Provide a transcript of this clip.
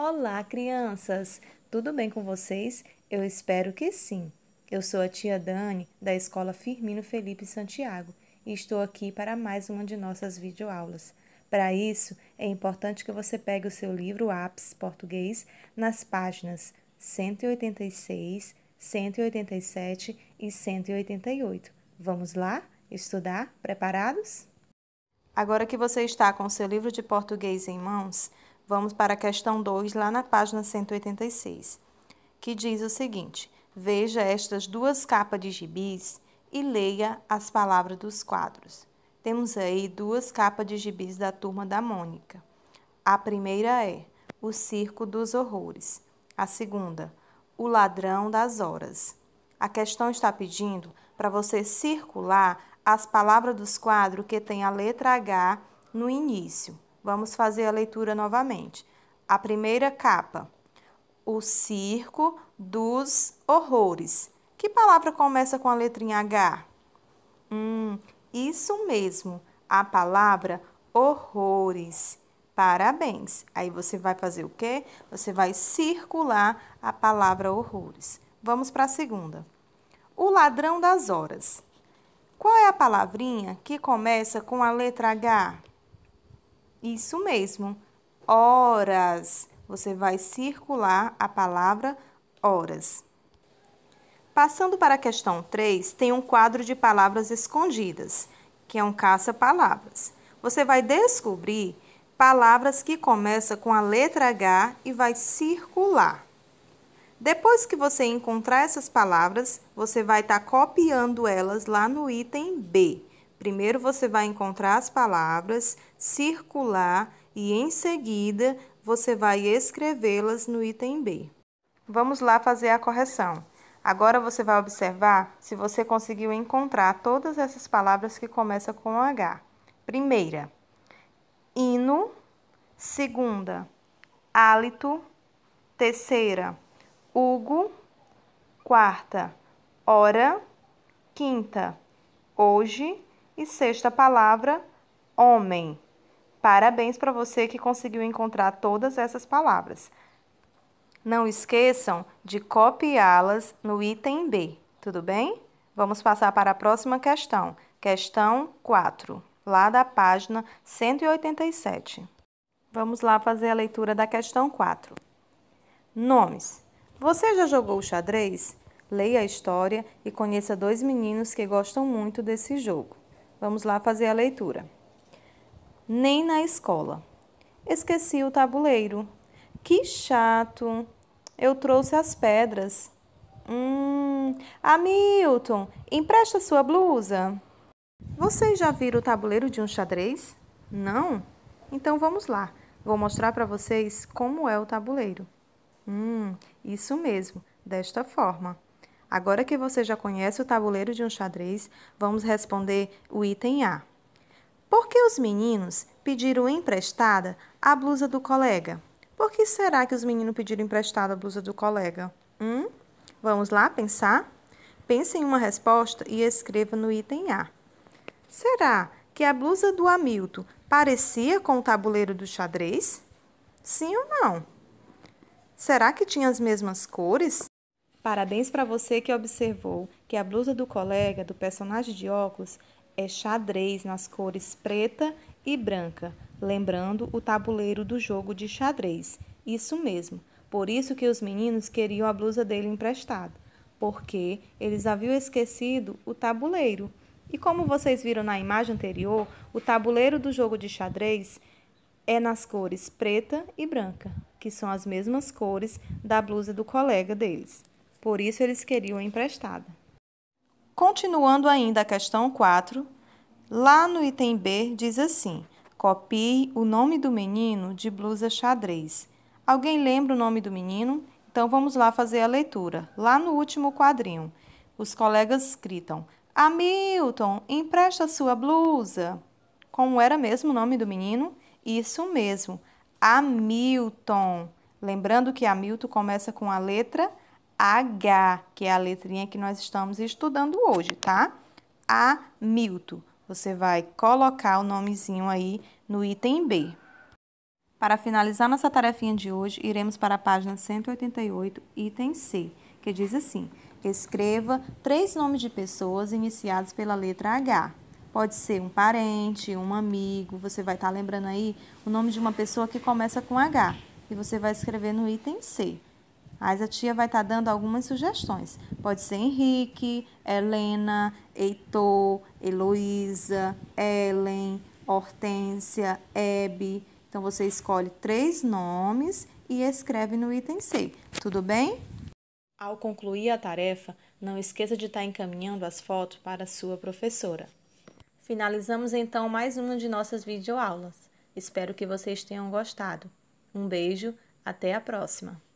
Olá, crianças! Tudo bem com vocês? Eu espero que sim. Eu sou a tia Dani, da Escola Firmino Felipe Santiago, e estou aqui para mais uma de nossas videoaulas. Para isso, é importante que você pegue o seu livro Apps Português nas páginas 186, 187 e 188. Vamos lá estudar? Preparados? Agora que você está com o seu livro de português em mãos, Vamos para a questão 2, lá na página 186, que diz o seguinte: Veja estas duas capas de gibis e leia as palavras dos quadros. Temos aí duas capas de gibis da turma da Mônica. A primeira é O Circo dos Horrores. A segunda, O Ladrão das Horas. A questão está pedindo para você circular as palavras dos quadros que tem a letra H no início. Vamos fazer a leitura novamente. A primeira capa, o circo dos horrores. Que palavra começa com a letrinha H? Hum, isso mesmo, a palavra horrores. Parabéns! Aí você vai fazer o quê? Você vai circular a palavra horrores. Vamos para a segunda. O ladrão das horas. Qual é a palavrinha que começa com a letra H? Isso mesmo, horas. Você vai circular a palavra horas. Passando para a questão 3, tem um quadro de palavras escondidas, que é um caça-palavras. Você vai descobrir palavras que começam com a letra H e vai circular. Depois que você encontrar essas palavras, você vai estar tá copiando elas lá no item B. Primeiro você vai encontrar as palavras, circular e em seguida você vai escrevê-las no item B. Vamos lá fazer a correção. Agora você vai observar se você conseguiu encontrar todas essas palavras que começam com H. Primeira, hino. Segunda, hálito. Terceira, Hugo. Quarta, hora. Quinta, hoje e sexta palavra, homem. Parabéns para você que conseguiu encontrar todas essas palavras. Não esqueçam de copiá-las no item B, tudo bem? Vamos passar para a próxima questão, questão 4, lá da página 187. Vamos lá fazer a leitura da questão 4. Nomes. Você já jogou xadrez? Leia a história e conheça dois meninos que gostam muito desse jogo. Vamos lá fazer a leitura. Nem na escola. Esqueci o tabuleiro. Que chato. Eu trouxe as pedras. Hum. Hamilton, ah, empresta sua blusa. Vocês já viram o tabuleiro de um xadrez? Não? Então vamos lá. Vou mostrar para vocês como é o tabuleiro. Hum, isso mesmo, desta forma. Agora que você já conhece o tabuleiro de um xadrez, vamos responder o item A. Por que os meninos pediram emprestada a blusa do colega? Por que será que os meninos pediram emprestada a blusa do colega? Hum? Vamos lá pensar? Pense em uma resposta e escreva no item A. Será que a blusa do Hamilton parecia com o tabuleiro do xadrez? Sim ou não? Será que tinha as mesmas cores? Parabéns para você que observou que a blusa do colega, do personagem de óculos, é xadrez nas cores preta e branca, lembrando o tabuleiro do jogo de xadrez. Isso mesmo. Por isso que os meninos queriam a blusa dele emprestada, porque eles haviam esquecido o tabuleiro. E como vocês viram na imagem anterior, o tabuleiro do jogo de xadrez é nas cores preta e branca, que são as mesmas cores da blusa do colega deles. Por isso eles queriam emprestada. Continuando ainda a questão 4, lá no item B diz assim: copie o nome do menino de blusa xadrez. Alguém lembra o nome do menino? Então vamos lá fazer a leitura. Lá no último quadrinho, os colegas gritam: Hamilton, empresta sua blusa. Como era mesmo o nome do menino? Isso mesmo, Hamilton. Lembrando que Hamilton começa com a letra H, que é a letrinha que nós estamos estudando hoje, tá? Hamilton. Você vai colocar o nomezinho aí no item B. Para finalizar nossa tarefinha de hoje, iremos para a página 188, item C, que diz assim: Escreva três nomes de pessoas iniciados pela letra H. Pode ser um parente, um amigo, você vai estar lembrando aí o nome de uma pessoa que começa com H. E você vai escrever no item C. Mas a tia vai estar tá dando algumas sugestões. Pode ser Henrique, Helena, Heitor, Heloísa, Ellen, Hortência, Hebe. Então você escolhe três nomes e escreve no item C. Tudo bem? Ao concluir a tarefa, não esqueça de estar tá encaminhando as fotos para sua professora. Finalizamos então mais uma de nossas videoaulas. Espero que vocês tenham gostado. Um beijo, até a próxima!